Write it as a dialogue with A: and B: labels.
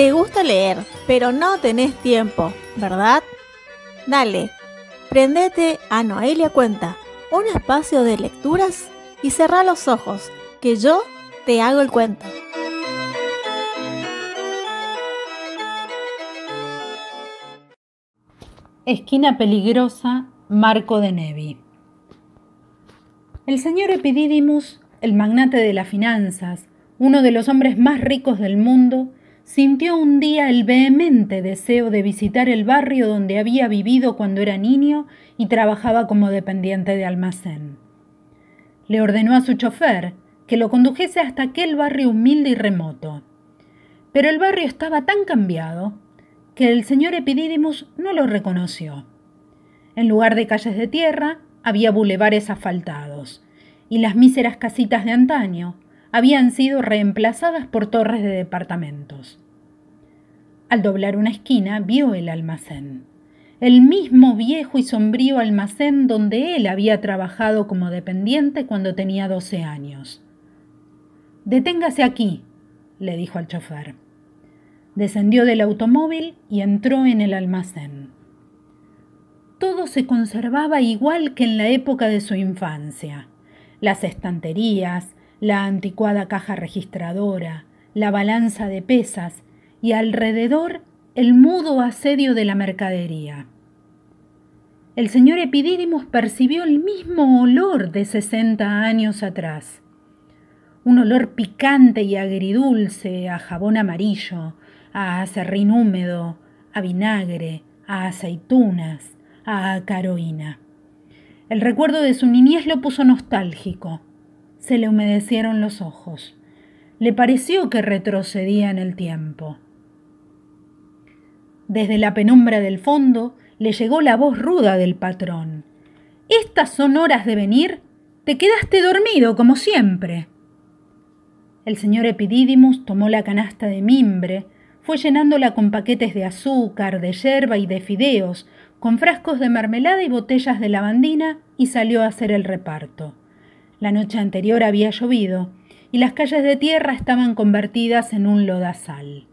A: Te gusta leer, pero no tenés tiempo, ¿verdad? Dale, prendete a Noelia Cuenta, un espacio de lecturas y cerrá los ojos, que yo te hago el cuento.
B: Esquina peligrosa, Marco de Nevi. El señor Epididimus, el magnate de las finanzas, uno de los hombres más ricos del mundo, sintió un día el vehemente deseo de visitar el barrio donde había vivido cuando era niño y trabajaba como dependiente de almacén. Le ordenó a su chofer que lo condujese hasta aquel barrio humilde y remoto. Pero el barrio estaba tan cambiado que el señor Epididimus no lo reconoció. En lugar de calles de tierra, había bulevares asfaltados y las míseras casitas de antaño, habían sido reemplazadas por torres de departamentos. Al doblar una esquina vio el almacén, el mismo viejo y sombrío almacén donde él había trabajado como dependiente cuando tenía 12 años. Deténgase aquí, le dijo al chofer. Descendió del automóvil y entró en el almacén. Todo se conservaba igual que en la época de su infancia. Las estanterías, la anticuada caja registradora, la balanza de pesas y alrededor el mudo asedio de la mercadería. El señor Epididimos percibió el mismo olor de 60 años atrás. Un olor picante y agridulce a jabón amarillo, a acerrín húmedo, a vinagre, a aceitunas, a caroína. El recuerdo de su niñez lo puso nostálgico se le humedecieron los ojos. Le pareció que retrocedía en el tiempo. Desde la penumbra del fondo le llegó la voz ruda del patrón. Estas son horas de venir. Te quedaste dormido, como siempre. El señor Epididimus tomó la canasta de mimbre, fue llenándola con paquetes de azúcar, de yerba y de fideos, con frascos de mermelada y botellas de lavandina, y salió a hacer el reparto. La noche anterior había llovido y las calles de tierra estaban convertidas en un lodazal.